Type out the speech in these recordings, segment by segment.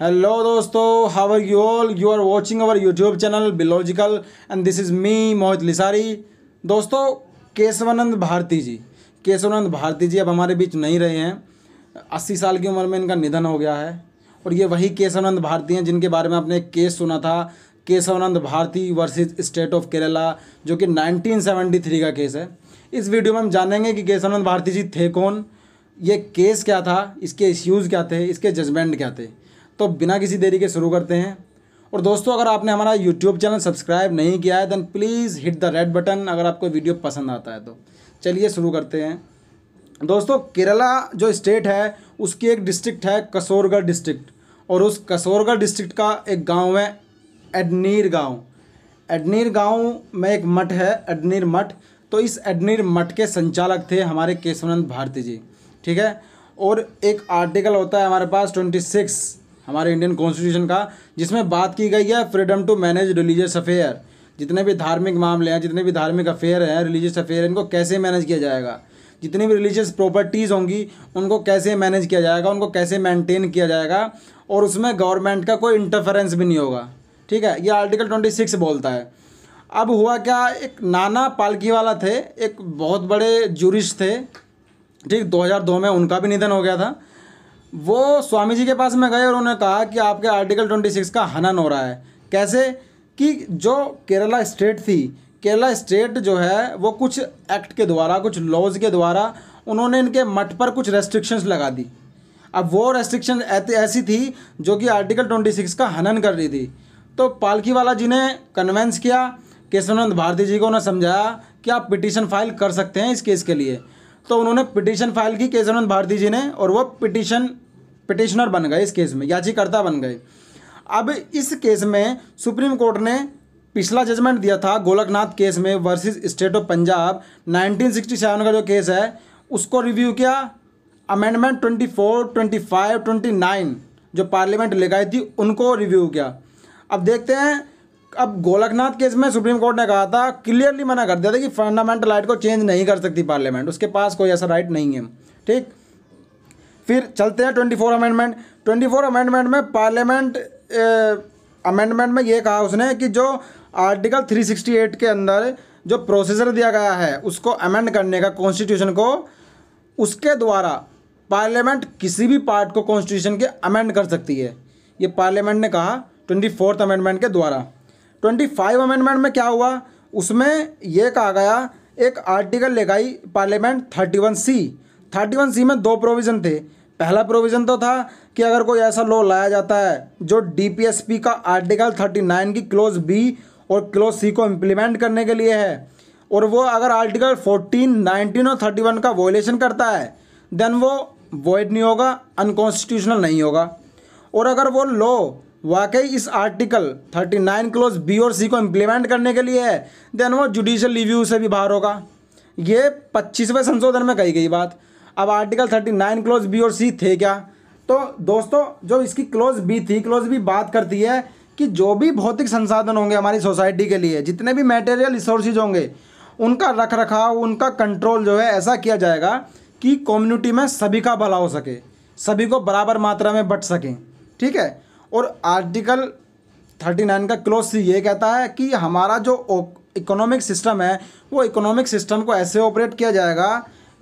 hello दोस्तों how are you all you are watching our YouTube channel बिलोजिकल and this is me Mohit लिसारी दोस्तों केशवानंद भारती जी केशवानंद भारती जी अब हमारे बीच नहीं रहे हैं अस्सी साल की उम्र में इनका निधन हो गया है और ये वही केशवानंद भारती हैं जिनके बारे में आपने एक केस सुना था Kesavananda Bharati versus state of Kerala जो कि नाइनटीन का केस है इस वीडियो में हम जानेंगे कि केशवानंद भारती जी थे कौन ये केस क्या था इसके इश्यूज़ क्या थे इसके जजमेंट क्या थे तो बिना किसी देरी के शुरू करते हैं और दोस्तों अगर आपने हमारा यूट्यूब चैनल सब्सक्राइब नहीं किया है then please hit the red button अगर आपको वीडियो पसंद आता है तो चलिए शुरू करते हैं दोस्तों केरला जो स्टेट है उसकी एक डिस्ट्रिक्ट है कसोरगढ़ डिस्ट्रिक्ट और उस कसोरगढ़ डिस्ट्रिक्ट का एक गांव है एडनीर गांव एडनीर गांव में एक मठ है एडनीर मठ तो इस एडनीर मठ के संचालक थे हमारे केशवानंद भारती जी ठीक है और एक आर्टिकल होता है हमारे पास ट्वेंटी सिक्स हमारे इंडियन कॉन्स्टिट्यूशन का जिसमें बात की गई है freedom to manage religious affair जितने भी धार्मिक मामले हैं जितने भी धार्मिक अफेयर हैं रिलीजियस अफेयर इनको कैसे मैनेज किया जाएगा जितनी भी रिलीजियस प्रॉपर्टीज़ होंगी उनको कैसे मैनेज किया जाएगा उनको कैसे मेंटेन किया जाएगा और उसमें गवर्नमेंट का कोई इंटरफेरेंस भी नहीं होगा ठीक है ये आर्टिकल ट्वेंटी सिक्स बोलता है अब हुआ क्या एक नाना पालकी वाला थे एक बहुत बड़े जूरिस्ट थे ठीक 2002 में उनका भी निधन हो गया था वो स्वामी जी के पास में गए और उन्होंने कहा कि आपके आर्टिकल 26 का हनन हो रहा है कैसे कि जो केरला स्टेट थी केरला स्टेट जो है वो कुछ एक्ट के द्वारा कुछ लॉज के द्वारा उन्होंने इनके मठ पर कुछ रेस्ट्रिक्शंस लगा दी अब वो रेस्ट्रिक्शन ऐसी थी जो कि आर्टिकल 26 का हनन कर रही थी तो पालकी वाला जी ने कन्वेंस किया केशवानंद भारती जी को उन्हें समझाया कि आप पिटिशन फाइल कर सकते हैं इस केस के लिए तो उन्होंने पिटिशन फाइल की केशवानंद भारती जी ने और वो पिटीशन पिटिशनर बन गए इस केस में याचिकाकर्ता बन गए अब इस केस में सुप्रीम कोर्ट ने पिछला जजमेंट दिया था गोलकनाथ केस में वर्सेस स्टेट ऑफ पंजाब 1967 का जो केस है उसको रिव्यू किया अमेंडमेंट 24, 25, 29 जो पार्लियामेंट लेकर आई थी उनको रिव्यू किया अब देखते हैं अब गोलकनाथ केस में सुप्रीम कोर्ट ने कहा था क्लियरली मना कर दिया था कि फंडामेंटल राइट को चेंज नहीं कर सकती पार्लियामेंट उसके पास कोई ऐसा राइट नहीं है ठीक फिर चलते हैं twenty four amendment twenty four amendment में पार्लियामेंट अमेंडमेंट में ये कहा उसने कि जो आर्टिकल थ्री सिक्सटी एट के अंदर जो प्रोसीजर दिया गया है उसको अमेंड करने का कॉन्स्टिट्यूशन को उसके द्वारा पार्लियामेंट किसी भी पार्ट को कॉन्स्टिट्यूशन के अमेंड कर सकती है ये पार्लियामेंट ने कहा ट्वेंटी फोर्थ अमेंडमेंट के द्वारा ट्वेंटी फाइव अमेंडमेंट में क्या हुआ उसमें यह कहा गया एक आर्टिकल लेगाई parliament thirty one C thirty one C में दो प्रोविज़न थे पहला प्रोविज़न तो था कि अगर कोई ऐसा लॉ लाया जाता है जो डीपीएसपी का आर्टिकल 39 की क्लोज बी और क्लोज सी को इम्प्लीमेंट करने के लिए है और वो अगर आर्टिकल 14, 19 और 31 का वोलेशन करता है देन वो वॉइड नहीं होगा अनकॉन्स्टिट्यूशनल नहीं होगा और अगर वो लॉ वाकई इस आर्टिकल 39 क्लोज बी और सी को इम्प्लीमेंट करने के लिए है देन वो जुडिशल रिव्यू से भी बाहर होगा ये पच्चीसवें संशोधन में कही गई बात अब article thirty nine clause B और सी थे क्या तो दोस्तों जो इसकी क्लोज बी थी क्लोज बी बात करती है कि जो भी भौतिक संसाधन होंगे हमारी सोसाइटी के लिए जितने भी मेटेरियल रिसोर्सेज होंगे उनका रख रखाव उनका कंट्रोल जो है ऐसा किया जाएगा कि कम्युनिटी में सभी का भला हो सके सभी को बराबर मात्रा में बट सकें ठीक है और आर्टिकल थर्टी नाइन का क्लोज सी ये कहता है कि हमारा जो इकोनॉमिक सिस्टम है वो इकोनॉमिक सिस्टम को ऐसे ऑपरेट किया जाएगा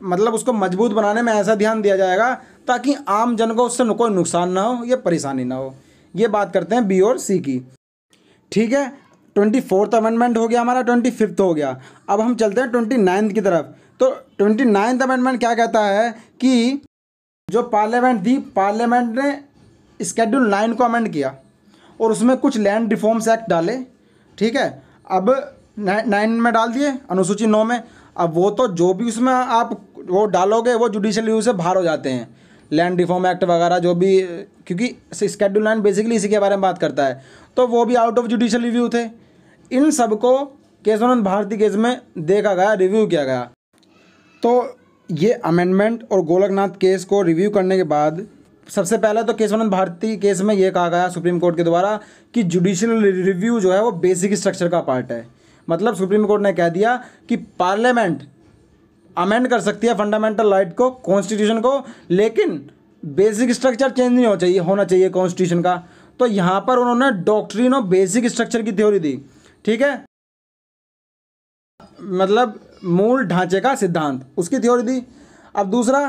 मतलब उसको मजबूत बनाने में ऐसा ध्यान दिया जाएगा ताकि आम जन को उससे कोई नुकसान ना हो या परेशानी ना हो ये बात करते हैं बी और सी की ठीक है ट्वेंटी फोर्थ अमेंडमेंट हो गया हमारा ट्वेंटी फिफ्थ हो गया अब हम चलते हैं ट्वेंटी नाइन्थ की तरफ तो ट्वेंटी नाइन्थ अमेंडमेंट क्या कहता है कि जो पार्लियामेंट थी पार्लियामेंट ने स्केड्यूल नाइन को अमेंड किया और उसमें कुछ लैंड रिफॉर्म्स एक्ट डाले ठीक है अब नाइन में डाल दिए अनुसूची नौ में अब वो तो जो भी उसमें आप वो डालोगे वो जुडिशल रिव्यू से बाहर हो जाते हैं लैंड रिफॉर्म एक्ट वगैरह जो भी क्योंकि स्केड्यूल नाइन बेसिकली इसी के बारे में बात करता है तो वो भी आउट ऑफ जुडिशल रिव्यू थे इन सब केस केशवानंद भारती केस में देखा गया रिव्यू किया गया तो ये अमेंडमेंट और गोलकनाथ केस को रिव्यू करने के बाद सबसे पहले तो केशवानंद भारती केस में ये कहा गया सुप्रीम कोर्ट के द्वारा कि जुडिशियल रिव्यू जो है वो बेसिक स्ट्रक्चर का पार्ट है मतलब सुप्रीम कोर्ट ने कह दिया कि पार्लियामेंट अमेंड कर सकती है फंडामेंटल राइट को कॉन्स्टिट्यूशन को लेकिन बेसिक स्ट्रक्चर चेंज नहीं हो चाहिए होना चाहिए कॉन्स्टिट्यूशन का तो यहाँ पर उन्होंने डॉक्ट्रीन ऑफ बेसिक स्ट्रक्चर की थ्योरी दी ठीक है मतलब मूल ढांचे का सिद्धांत उसकी थ्योरी दी अब दूसरा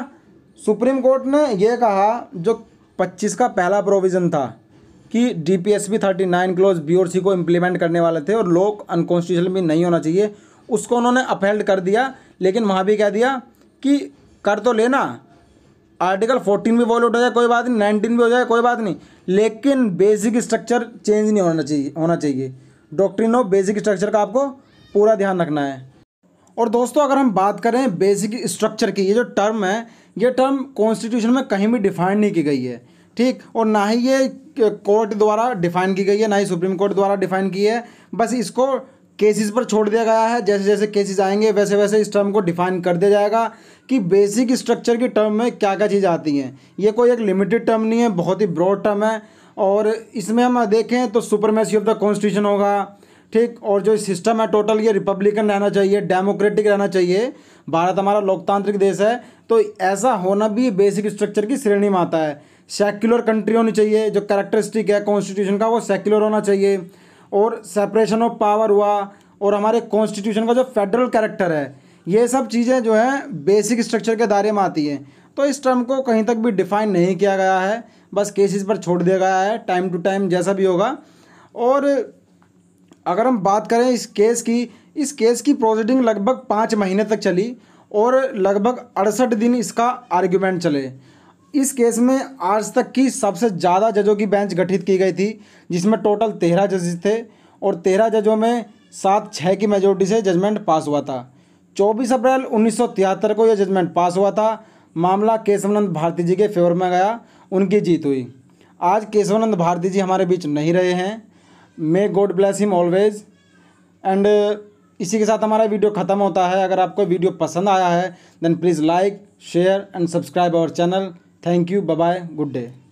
सुप्रीम कोर्ट ने यह कहा जो 25 का पहला प्रोविज़न था कि D thirty nine clause C को इम्प्लीमेंट करने वाले थे और लोग अनकॉन्स्टिट्यूशन भी नहीं होना चाहिए उसको उन्होंने अपहेल्ड कर दिया लेकिन वहाँ भी कह दिया कि कर तो लेना आर्टिकल 14 भी वॉल्यूट हो जाए कोई बात नहीं 19 भी हो जाए कोई बात नहीं लेकिन बेसिक स्ट्रक्चर चेंज नहीं होना चाहिए होना चाहिए डॉक्ट्रिन ऑफ बेसिक स्ट्रक्चर का आपको पूरा ध्यान रखना है और दोस्तों अगर हम बात करें बेसिक स्ट्रक्चर की ये जो टर्म है ये टर्म कॉन्स्टिट्यूशन में कहीं भी डिफाइन नहीं की गई है ठीक और ना ही ये कोर्ट द्वारा डिफाइन की गई है ना ही सुप्रीम कोर्ट द्वारा डिफाइन की है बस इसको केसेस पर छोड़ दिया गया है जैसे जैसे केसेस आएंगे वैसे वैसे इस टर्म को डिफाइन कर दिया जाएगा कि बेसिक स्ट्रक्चर की टर्म में क्या क्या चीज़ आती हैं ये कोई एक लिमिटेड टर्म नहीं है बहुत ही ब्रॉड टर्म है और इसमें हम देखें तो सुपरमेसी ऑफ द कॉन्स्टिट्यूशन होगा ठीक और जो सिस्टम है टोटल ये रिपब्लिकन रहना चाहिए डेमोक्रेटिक रहना चाहिए भारत हमारा लोकतांत्रिक देश है तो ऐसा होना भी बेसिक स्ट्रक्चर की श्रेणी में आता है सेक्युलर कंट्री होनी चाहिए जो करेक्टरिस्टिक है कॉन्स्टिट्यूशन का वो सेक्युलर होना चाहिए और सेपरेशन ऑफ पावर हुआ और हमारे कॉन्स्टिट्यूशन का जो फेडरल कैरेक्टर है ये सब चीज़ें जो हैं बेसिक स्ट्रक्चर के दायरे में आती हैं तो इस टर्म को कहीं तक भी डिफाइन नहीं किया गया है बस केसेस पर छोड़ दिया गया है टाइम टू टाइम जैसा भी होगा और अगर हम बात करें इस केस की इस केस की प्रोसीडिंग लगभग पाँच महीने तक चली और लगभग अड़सठ दिन इसका आर्ग्यूमेंट चले इस केस में आज तक की सबसे ज़्यादा जजों की बेंच गठित की गई थी जिसमें टोटल तेरह जजेस थे और तेरह जजों में सात छः की मेजोरिटी से जजमेंट पास हुआ था चौबीस अप्रैल उन्नीस को यह जजमेंट पास हुआ था मामला केशवानंद भारती जी के फेवर में गया उनकी जीत हुई आज केशवानंद भारती जी हमारे बीच नहीं रहे हैं may God bless him always and इसी के साथ हमारा वीडियो ख़त्म होता है अगर आपको वीडियो पसंद आया है then please like share and subscribe our channel thank you bye good day